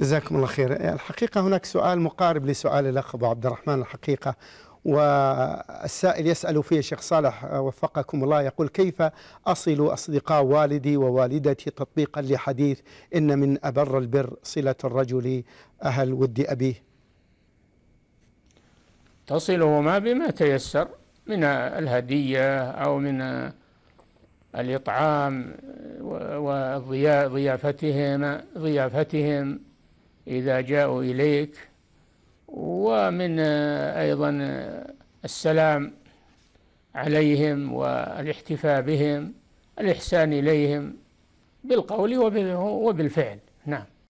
جزاكم الله خير الحقيقة هناك سؤال مقارب لسؤال الأخ أبو عبد الرحمن الحقيقة والسائل يسأل فيه الشيخ صالح وفقكم الله يقول كيف أصل أصدقاء والدي ووالدتي تطبيقا لحديث إن من أبر البر صلة الرجل أهل ود أبيه تصلهما بما تيسر من الهدية أو من الإطعام وضيافتهم ضيافتهم إذا جاءوا إليك ومن آه، أيضا آه، السلام عليهم والاحتفاء بهم الإحسان إليهم بالقول وبالفعل نعم